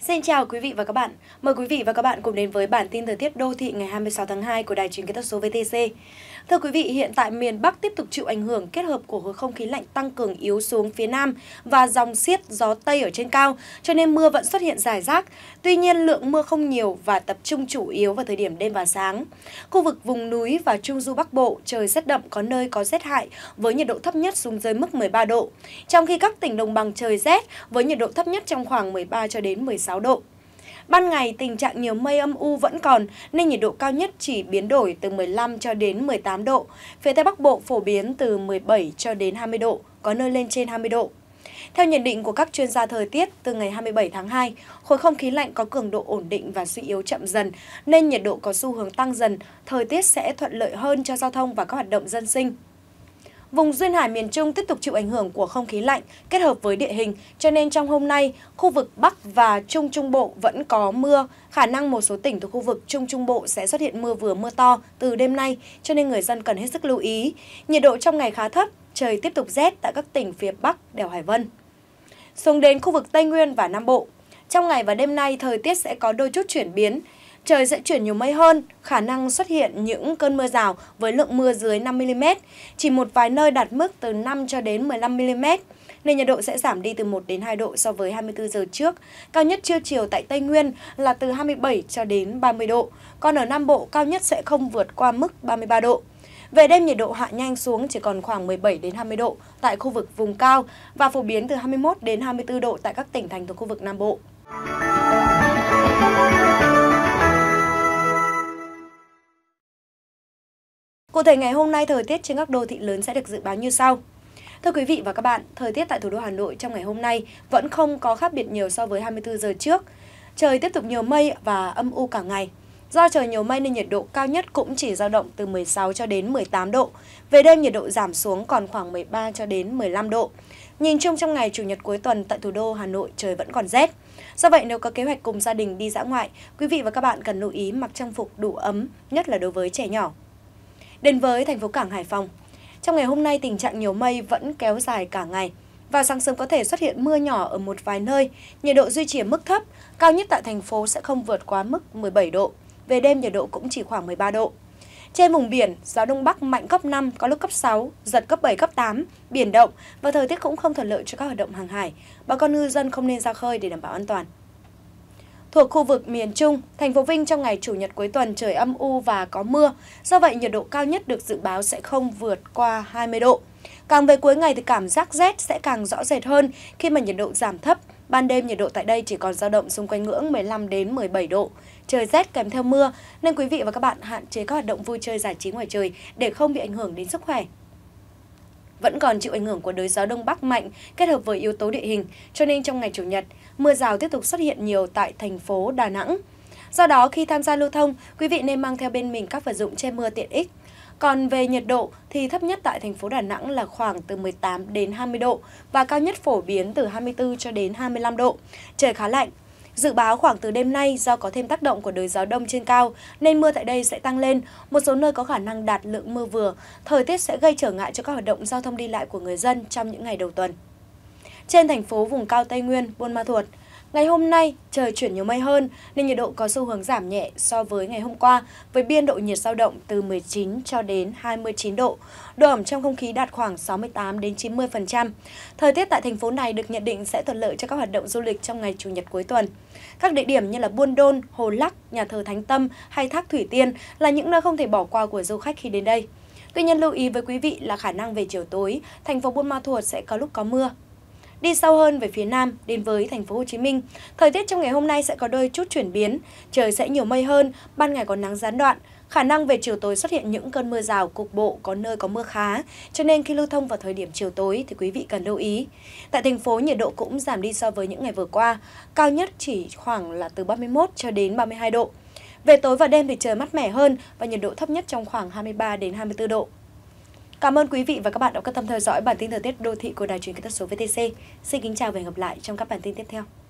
Xin chào quý vị và các bạn. Mời quý vị và các bạn cùng đến với bản tin thời tiết đô thị ngày 26 tháng 2 của Đài truyền kết tốc số VTC. Thưa quý vị, hiện tại miền Bắc tiếp tục chịu ảnh hưởng kết hợp của khối không khí lạnh tăng cường yếu xuống phía Nam và dòng xiết gió Tây ở trên cao, cho nên mưa vẫn xuất hiện rải rác. Tuy nhiên, lượng mưa không nhiều và tập trung chủ yếu vào thời điểm đêm và sáng. Khu vực vùng núi và Trung Du Bắc Bộ trời rét đậm có nơi có rét hại với nhiệt độ thấp nhất xuống dưới mức 13 độ. Trong khi các tỉnh đồng bằng trời rét với nhiệt độ thấp nhất trong khoảng 13 cho đến 16 16 độ. Ban ngày, tình trạng nhiều mây âm u vẫn còn, nên nhiệt độ cao nhất chỉ biến đổi từ 15 cho đến 18 độ. Phía Tây Bắc Bộ phổ biến từ 17 cho đến 20 độ, có nơi lên trên 20 độ. Theo nhận định của các chuyên gia thời tiết, từ ngày 27 tháng 2, khối không khí lạnh có cường độ ổn định và suy yếu chậm dần, nên nhiệt độ có xu hướng tăng dần, thời tiết sẽ thuận lợi hơn cho giao thông và các hoạt động dân sinh. Vùng duyên hải miền Trung tiếp tục chịu ảnh hưởng của không khí lạnh kết hợp với địa hình, cho nên trong hôm nay, khu vực Bắc và Trung Trung Bộ vẫn có mưa. Khả năng một số tỉnh thuộc khu vực Trung Trung Bộ sẽ xuất hiện mưa vừa mưa to từ đêm nay, cho nên người dân cần hết sức lưu ý. Nhiệt độ trong ngày khá thấp, trời tiếp tục rét tại các tỉnh phía Bắc, đèo Hải Vân. Xuống đến khu vực Tây Nguyên và Nam Bộ. Trong ngày và đêm nay, thời tiết sẽ có đôi chút chuyển biến trời sẽ chuyển nhiều mây hơn, khả năng xuất hiện những cơn mưa rào với lượng mưa dưới 5mm, chỉ một vài nơi đạt mức từ 5 cho đến 15mm, nên nhiệt độ sẽ giảm đi từ 1 đến 2 độ so với 24 giờ trước. Cao nhất trưa chiều tại Tây Nguyên là từ 27 cho đến 30 độ, còn ở Nam Bộ cao nhất sẽ không vượt qua mức 33 độ. Về đêm nhiệt độ hạ nhanh xuống chỉ còn khoảng 17 đến 20 độ tại khu vực vùng cao và phổ biến từ 21 đến 24 độ tại các tỉnh thành thuộc khu vực Nam Bộ. Cụ thể ngày hôm nay thời tiết trên các đô thị lớn sẽ được dự báo như sau. Thưa quý vị và các bạn, thời tiết tại thủ đô Hà Nội trong ngày hôm nay vẫn không có khác biệt nhiều so với 24 giờ trước. Trời tiếp tục nhiều mây và âm u cả ngày. Do trời nhiều mây nên nhiệt độ cao nhất cũng chỉ dao động từ 16 cho đến 18 độ. Về đêm nhiệt độ giảm xuống còn khoảng 13 cho đến 15 độ. Nhìn chung trong ngày Chủ nhật cuối tuần tại thủ đô Hà Nội trời vẫn còn rét. Do vậy nếu có kế hoạch cùng gia đình đi dã ngoại, quý vị và các bạn cần lưu ý mặc trang phục đủ ấm, nhất là đối với trẻ nhỏ. Đến với thành phố Cảng Hải Phòng, trong ngày hôm nay tình trạng nhiều mây vẫn kéo dài cả ngày. Vào sáng sớm có thể xuất hiện mưa nhỏ ở một vài nơi, nhiệt độ duy trì ở mức thấp, cao nhất tại thành phố sẽ không vượt quá mức 17 độ, về đêm nhiệt độ cũng chỉ khoảng 13 độ. Trên vùng biển, gió Đông Bắc mạnh cấp 5, có lúc cấp 6, giật cấp 7, cấp 8, biển động và thời tiết cũng không thuận lợi cho các hoạt động hàng hải. Bà con ngư dân không nên ra khơi để đảm bảo an toàn. Thuộc khu vực miền Trung, thành phố Vinh trong ngày Chủ nhật cuối tuần trời âm u và có mưa, do vậy nhiệt độ cao nhất được dự báo sẽ không vượt qua 20 độ. Càng về cuối ngày thì cảm giác rét sẽ càng rõ rệt hơn khi mà nhiệt độ giảm thấp. Ban đêm nhiệt độ tại đây chỉ còn dao động xung quanh ngưỡng 15 đến 17 độ. Trời rét kèm theo mưa nên quý vị và các bạn hạn chế các hoạt động vui chơi giải trí ngoài trời để không bị ảnh hưởng đến sức khỏe vẫn còn chịu ảnh hưởng của đới gió đông bắc mạnh kết hợp với yếu tố địa hình, cho nên trong ngày Chủ nhật, mưa rào tiếp tục xuất hiện nhiều tại thành phố Đà Nẵng. Do đó, khi tham gia lưu thông, quý vị nên mang theo bên mình các vật dụng che mưa tiện ích. Còn về nhiệt độ thì thấp nhất tại thành phố Đà Nẵng là khoảng từ 18 đến 20 độ và cao nhất phổ biến từ 24 cho đến 25 độ. Trời khá lạnh, Dự báo khoảng từ đêm nay do có thêm tác động của đới gió đông trên cao nên mưa tại đây sẽ tăng lên, một số nơi có khả năng đạt lượng mưa vừa. Thời tiết sẽ gây trở ngại cho các hoạt động giao thông đi lại của người dân trong những ngày đầu tuần. Trên thành phố vùng cao Tây Nguyên, Buôn Ma Thuột, Ngày hôm nay, trời chuyển nhiều mây hơn nên nhiệt độ có xu hướng giảm nhẹ so với ngày hôm qua với biên độ nhiệt dao động từ 19 cho đến 29 độ. Độ ẩm trong không khí đạt khoảng 68 đến 90%. Thời tiết tại thành phố này được nhận định sẽ thuận lợi cho các hoạt động du lịch trong ngày chủ nhật cuối tuần. Các địa điểm như là Buôn Đôn, Hồ Lắc, nhà thờ Thánh Tâm hay Thác Thủy Tiên là những nơi không thể bỏ qua của du khách khi đến đây. Tuy nhiên lưu ý với quý vị là khả năng về chiều tối, thành phố Buôn Ma Thuột sẽ có lúc có mưa, Đi sâu hơn về phía Nam đến với thành phố Hồ Chí Minh, thời tiết trong ngày hôm nay sẽ có đôi chút chuyển biến, trời sẽ nhiều mây hơn, ban ngày có nắng gián đoạn, khả năng về chiều tối xuất hiện những cơn mưa rào cục bộ có nơi có mưa khá, cho nên khi lưu thông vào thời điểm chiều tối thì quý vị cần lưu ý. Tại thành phố nhiệt độ cũng giảm đi so với những ngày vừa qua, cao nhất chỉ khoảng là từ 31 cho đến 32 độ. Về tối và đêm thì trời mát mẻ hơn và nhiệt độ thấp nhất trong khoảng 23 đến 24 độ. Cảm ơn quý vị và các bạn đã quan tâm theo dõi bản tin thời tiết đô thị của Đài truyền hình kỹ thuật số VTC. Xin kính chào và hẹn gặp lại trong các bản tin tiếp theo.